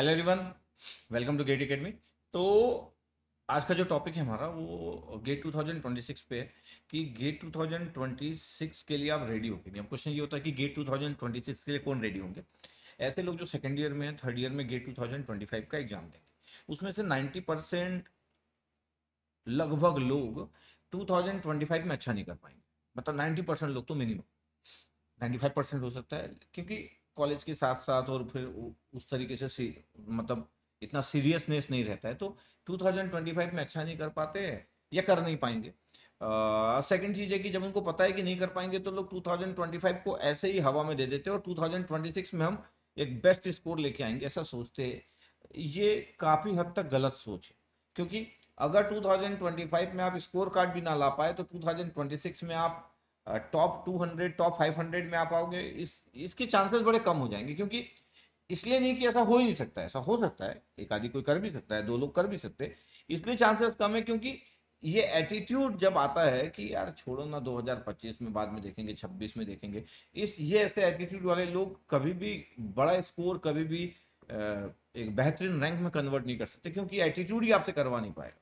hello everyone welcome to GATE academy तो आज का जो टॉपिक है हमारा वो गेट 2026 पे है कि गेट 2026 के लिए आप रेडी हो गए अब क्वेश्चन ये होता है कि गेट 2026 के लिए कौन रेडी होंगे ऐसे लोग जो सेकेंड ईयर में थर्ड ईयर में गेट 2025 का एग्जाम देंगे उसमें से 90 परसेंट लगभग लोग 2025 में अच्छा नहीं कर पाएंगे मतलब 90 परसेंट लोग तो मिनिमम 95 परसेंट हो सकता है क्योंकि कॉलेज के साथ साथ और फिर उस तरीके से मतलब इतना सीरियसनेस नहीं रहता है तो 2025 में अच्छा नहीं कर पाते या कर नहीं पाएंगे सेकंड चीज़ है कि जब उनको पता है कि नहीं कर पाएंगे तो लोग 2025 को ऐसे ही हवा में दे देते हैं और 2026 में हम एक बेस्ट स्कोर लेके आएंगे ऐसा सोचते हैं ये काफ़ी हद तक गलत सोच है क्योंकि अगर 2025 में आप स्कोर कार्ड भी ना ला पाए तो 2026 में आप top two hundred top five hundred में आ पाओगे इस इसके चांसेस बड़े कम हो जाएंगे क्योंकि इसलिए नहीं कि ऐसा हो ही नहीं सकता ऐसा हो सकता है एक आदि कोई कर भी सकता है दो लोग कर भी सकते इसलिए चांसेस कम है क्योंकि ये एटीट्यूड जब आता है कि यार छोड़ो ना 2025 में बाद में देखेंगे 26 में देखेंगे इस ये ऐसे एटीट्यूड वाले लोग कभी भी बड़ा स्कोर कभी भी एक बेहतरीन रैंक में कन्वर्ट नहीं कर सकते क्योंकि एटीट्यूड ही आपसे करवा नहीं पाएगा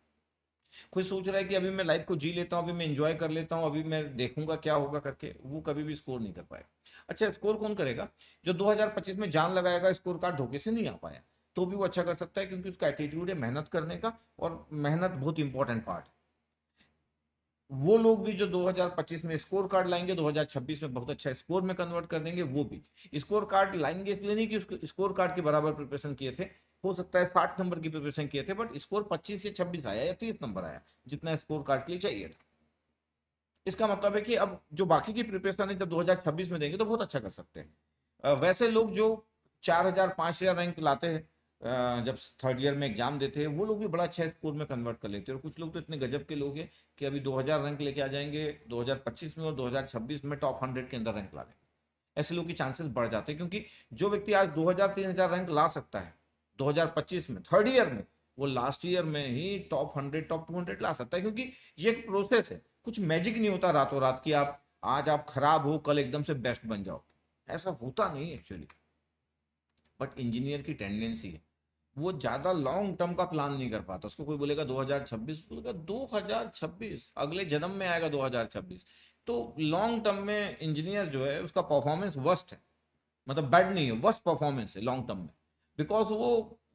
कोई सोच रहा है कि अभी मैं लाइफ को जी लेता हूँ अभी मैं इंजॉय कर लेता हूँ अभी मैं देखूंगा क्या होगा करके वो कभी भी स्कोर नहीं कर पाएगा अच्छा स्कोर कौन करेगा जो 2025 में जान लगाएगा स्कोर कार्ड धोखे से नहीं आ पाया तो भी वो अच्छा कर सकता है क्योंकि उसका एटीट्यूड है मेहनत करने का और मेहनत बहुत इंपॉर्टेंट पार्ट है वो लोग भी जो 2025 में स्कोर कार्ड लाएंगे 2026 में बहुत अच्छा स्कोर में कन्वर्ट कर देंगे वो भी स्कोर कार्ड लाएंगे इसलिए नहीं कि उसको स्कोर कार्ड के बराबर प्रिपरेशन किए थे हो सकता है साठ नंबर की प्रिपरेशन किए थे बट स्कोर पच्चीस से छब्बीस आया या तीस नंबर आया जितना स्कोर कार्ड के लिए चाहिए था इसका मतलब है कि अब जो बाकी की प्रिपरेशन है जब 2026 में देंगे तो बहुत अच्छा कर सकते हैं वैसे लोग जो 4000 5000 रैंक लाते हैं जब थर्ड ईयर में एग्जाम देते हैं वो लोग भी बड़ा अच्छा स्कोर में कन्वर्ट कर लेते हैं और कुछ लोग तो इतने गजब के लोग हैं कि अभी 2000 रैंक लेके आ जाएंगे 2025 में और 2026 में टॉप हंड्रेड के अंदर रैंक ला देंगे ऐसे लोग के चांसेस बढ़ जाते हैं क्योंकि जो व्यक्ति आज दो हजार रैंक ला सकता है 2025 में थर्ड ईयर में वो लास्ट ईयर में ही top hundred top two hundred ला सकता है क्योंकि ये एक प्रोसेस है कुछ मैजिक नहीं होता रातों रात की आप आज आप खराब हो कल एकदम से बेस्ट बन जाओ ऐसा होता नहीं एक्चुअली बट इंजीनियर की टेंडेंसी है वो ज़्यादा लॉन्ग टर्म का प्लान नहीं कर पाता उसको कोई बोलेगा 2026 उसको बोलेगा 2026 अगले जन्म में आएगा 2026 तो लॉन्ग टर्म में इंजीनियर जो है उसका परफॉर्मेंस वर्स्ट है मतलब बैड नहीं है वर्स्ट परफॉर्मेंस है लॉन्ग टर्म में बिकॉज वो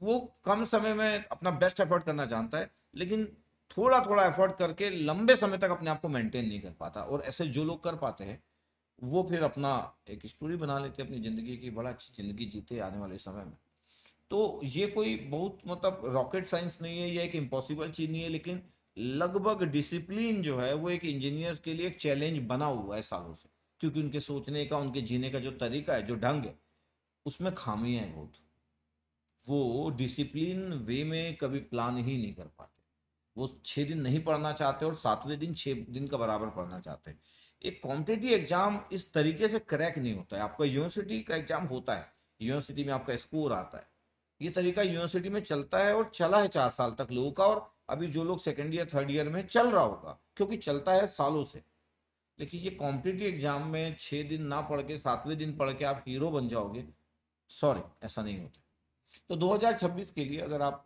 वो कम समय में अपना बेस्ट एफर्ट करना जानता है लेकिन थोड़ा थोड़ा एफर्ट करके लंबे समय तक अपने आप को मेंटेन नहीं कर पाता और ऐसे जो लोग कर पाते हैं वो फिर अपना एक स्टोरी बना लेते हैं अपनी ज़िंदगी की बड़ा अच्छी ज़िंदगी जीते आने वाले समय में तो ये कोई बहुत मतलब रॉकेट साइंस नहीं है या एक इम्पॉसिबल चीज़ नहीं है लेकिन लगभग डिसिप्लिन जो है वो एक इंजीनियर्स के लिए एक चैलेंज बना हुआ है सालों से क्योंकि उनके सोचने का उनके जीने का जो तरीका है जो ढंग है उसमें खामियाँ हैं बहुत वो डिसिप्लिन वे में कभी प्लान ही नहीं कर पाते वो छः दिन नहीं पढ़ना चाहते और सातवें दिन छः दिन का बराबर पढ़ना चाहते हैं एक कॉम्पिटेटिव एग्जाम इस तरीके से क्रैक नहीं होता है आपका यूनिवर्सिटी का एग्जाम होता है यूनिवर्सिटी में आपका स्कोर आता है ये तरीका यूनिवर्सिटी में चलता है और चला है चार साल तक लोगों का और अभी जो लोग सेकेंड ईयर थर्ड ईयर में चल रहा होगा क्योंकि चलता है सालों से लेकिन ये कॉम्पिटेटिव एग्जाम में छः दिन ना पढ़ के सातवें दिन पढ़ के आप हीरो बन जाओगे सॉरी ऐसा नहीं होता तो 2026 के लिए अगर आप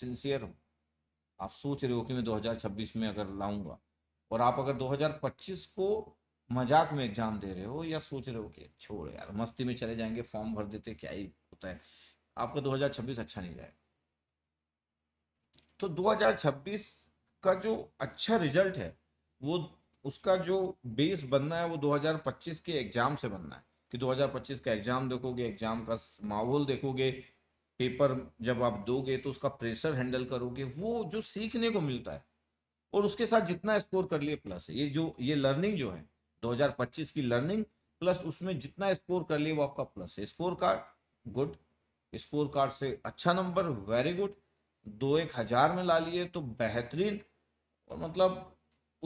सिंसियर हो आप सोच रहे हो कि मैं 2026 में अगर लाऊंगा और आप अगर 2025 को मजाक में एग्जाम दे रहे हो या सोच रहे हो कि छोड़ यार मस्ती में चले जाएंगे फॉर्म भर देते क्या ही होता है आपका 2026 अच्छा नहीं जाएगा तो 2026 का जो अच्छा रिजल्ट है वो उसका जो बेस बनना है वो 2025 के एग्जाम से बनना है कि 2025 का एग्ज़ाम देखोगे एग्ज़ाम का माहौल देखोगे पेपर जब आप दोगे तो उसका प्रेशर हैंडल करोगे वो जो सीखने को मिलता है और उसके साथ जितना स्कोर कर लिए प्लस ये जो ये लर्निंग जो है 2025 की लर्निंग प्लस उसमें जितना स्कोर कर लिए वो आपका प्लस है score card good score card से अच्छा नंबर वेरी गुड दो एक हज़ार में ला लिए तो बेहतरीन और मतलब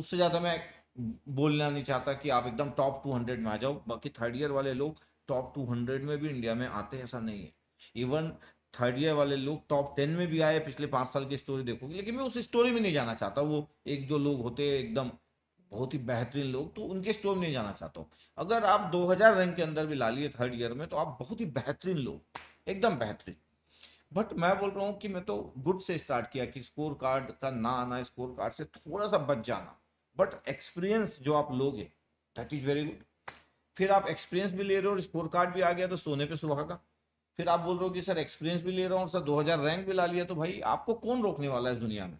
उससे ज़्यादा मैं बोलना नहीं चाहता कि आप एकदम टॉप टू हंड्रेड में आ जाओ बाकी थर्ड ईयर वाले लोग टॉप टू हंड्रेड में भी इंडिया में आते हैं ऐसा नहीं है इवन थर्ड ईयर वाले लोग टॉप टेन में भी आए पिछले पाँच साल की स्टोरी देखोगे लेकिन मैं उस स्टोरी में नहीं जाना चाहता वो एक दो लोग होते एकदम बहुत ही बेहतरीन लोग तो उनके में नहीं जाना चाहता हूँ अगर आप दो रैंक के अंदर भी ला लिए थर्ड ईयर में तो आप बहुत ही बेहतरीन लोग एकदम बेहतरीन बट मैं बोल रहा हूँ कि मैं तो गुड से स्टार्ट किया कि स्कोर कार्ड का ना आना स्कोर कार्ड से थोड़ा सा बच जाना बट एक्सपीरियंस जो आप लोगे दैट इज वेरी गुड फिर आप एक्सपीरियंस भी ले रहे हो और स्कोर कार्ड भी आ गया तो सोने पे का फिर आप बोल रहे हो कि सर एक्सपीरियंस भी ले रहा हूँ सर 2000 रैंक भी ला लिया तो भाई आपको कौन रोकने वाला है इस दुनिया में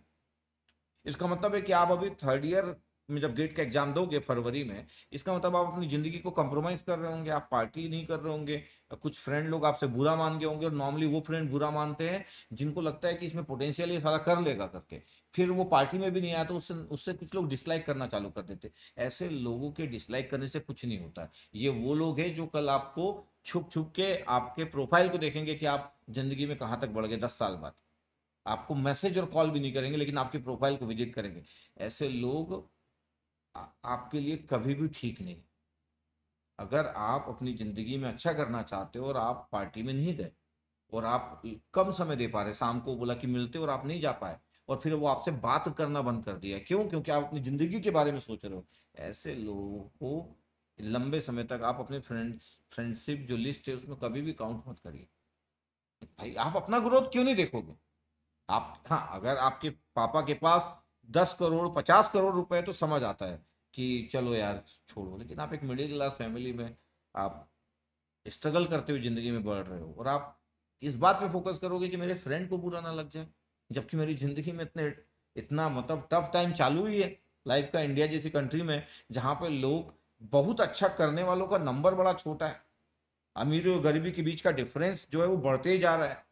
इसका मतलब है कि आप अभी थर्ड ईयर में जब गेट का एग्जाम दोगे फरवरी में इसका मतलब आप अपनी ज़िंदगी को कॉम्प्रोमाइज़ कर रहे होंगे आप पार्टी नहीं कर रहे होंगे कुछ फ्रेंड लोग आपसे बुरा मान गए होंगे और नॉर्मली वो फ्रेंड बुरा मानते हैं जिनको लगता है कि इसमें पोटेंशियल ये सारा कर लेगा करके फिर वो पार्टी में भी नहीं आया तो उससे उससे कुछ लोग डिसलाइक करना चालू कर देते ऐसे लोगों के डिसलाइक करने से कुछ नहीं होता ये वो लोग हैं जो कल आपको छुप छुप के आपके प्रोफाइल को देखेंगे कि आप ज़िंदगी में कहाँ तक बढ़ गए दस साल बाद आपको मैसेज और कॉल भी नहीं करेंगे लेकिन आपके प्रोफाइल को विजिट करेंगे ऐसे लोग आपके लिए कभी भी ठीक नहीं अगर आप अपनी ज़िंदगी में अच्छा करना चाहते हो और आप पार्टी में नहीं गए और आप कम समय दे पा रहे शाम को बोला कि मिलते और आप नहीं जा पाए और फिर वो आपसे बात करना बंद कर दिया क्यों क्योंकि आप अपनी ज़िंदगी के बारे में सोच रहे हो ऐसे लोगों को लंबे समय तक आप अपने फ्रेंड्स फ्रेंडशिप जो लिस्ट है उसमें कभी भी काउंट मत करिए भाई आप अपना ग्रोथ क्यों नहीं देखोगे आप हाँ अगर आपके पापा के पास दस करोड़ पचास करोड़ रुपए तो समझ आता है कि चलो यार छोड़ो लेकिन आप एक मिडिल क्लास फैमिली में आप स्ट्रगल करते हुए ज़िंदगी में बढ़ रहे हो और आप इस बात पे फोकस करोगे कि मेरे फ्रेंड को बुरा ना लग जाए जबकि मेरी ज़िंदगी में इतने इतना मतलब टफ टाइम चालू ही है लाइफ का इंडिया जैसी कंट्री में जहाँ पर लोग बहुत अच्छा करने वालों का नंबर बड़ा छोटा है अमीर और गरीबी के बीच का डिफरेंस जो है वो बढ़ते ही जा रहा है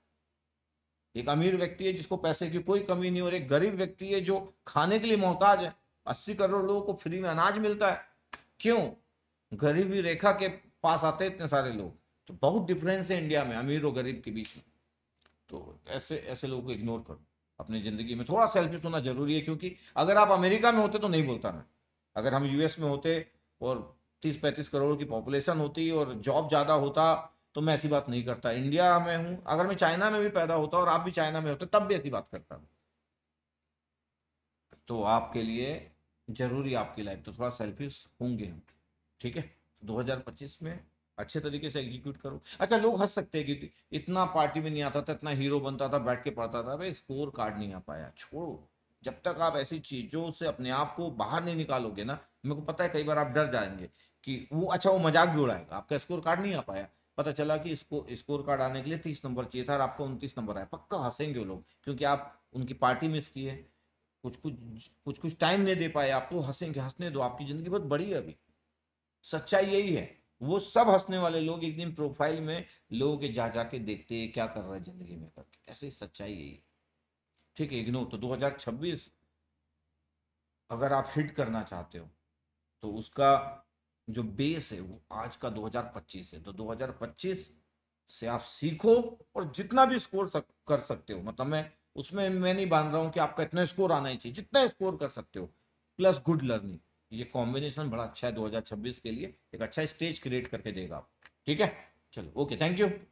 एक अमीर व्यक्ति है जिसको पैसे की कोई कमी नहीं और एक गरीब व्यक्ति है जो खाने के लिए मोहताज है अस्सी करोड़ लोगों को फ्री में अनाज मिलता है क्यों गरीबी रेखा के पास आते इतने सारे लोग तो बहुत डिफरेंस है इंडिया में अमीर और गरीब के बीच में तो ऐसे ऐसे लोगों को इग्नोर करो अपनी ज़िंदगी में थोड़ा सेल्फिश होना ज़रूरी है क्योंकि अगर आप अमेरिका में होते तो नहीं बोलता मैं अगर हम यूएस में होते और तीस पैंतीस करोड़ की पॉपुलेशन होती और जॉब ज़्यादा होता तो मैं ऐसी बात नहीं करता इंडिया में हूँ अगर मैं चाइना में भी पैदा होता और आप भी चाइना में होते तब भी ऐसी बात करता हूँ तो आपके लिए जरूरी आपकी लाइफ तो थोड़ा सेल्फिश होंगे हम ठीक है तो 2025 में अच्छे तरीके से एग्जीक्यूट करो अच्छा लोग हंस सकते हैं कि इतना पार्टी में नहीं आता था इतना हीरो बनता था बैठ के पढ़ता था भाई स्कोर कार्ड नहीं आ पाया छोड़ो जब तक आप ऐसी चीज़ों से अपने आप को बाहर नहीं निकालोगे ना मेरे को पता है कई बार आप डर जाएंगे कि वो अच्छा वो मजाक भी उड़ाएगा आपका स्कोर कार्ड नहीं आ पाया पता चला कि इसको स्कोर कार्ड आने के लिए तीस नंबर चाहिए था और आपका उनतीस नंबर आया पक्का हंसेंगे वो लोग क्योंकि आप उनकी पार्टी मिस किए कुछ कुछ कुछ कुछ टाइम नहीं दे पाए आप तो हंसेंगे हंसने दो आपकी ज़िंदगी बहुत बड़ी है अभी सच्चाई यही है वो सब हंसने वाले लोग एक दिन प्रोफाइल में लोगों के जा जा के देखते हैं क्या कर रहा है ज़िंदगी में करके ऐसे ही सच्चाई यही है ठीक है इग्नोर तो 2026 अगर आप हिट करना चाहते हो तो उसका जो बेस है वो आज का 2025 है तो 2025 से आप सीखो और जितना भी स्कोर सक, कर सकते हो मतलब मैं उसमें मैं नहीं बांध रहा हूँ कि आपका इतना स्कोर आना ही चाहिए जितना स्कोर कर सकते हो प्लस गुड लर्निंग ये कॉम्बिनेशन बड़ा अच्छा है 2026 के लिए एक अच्छा स्टेज क्रिएट करके देगा आप ठीक है चलो ओके थैंक यू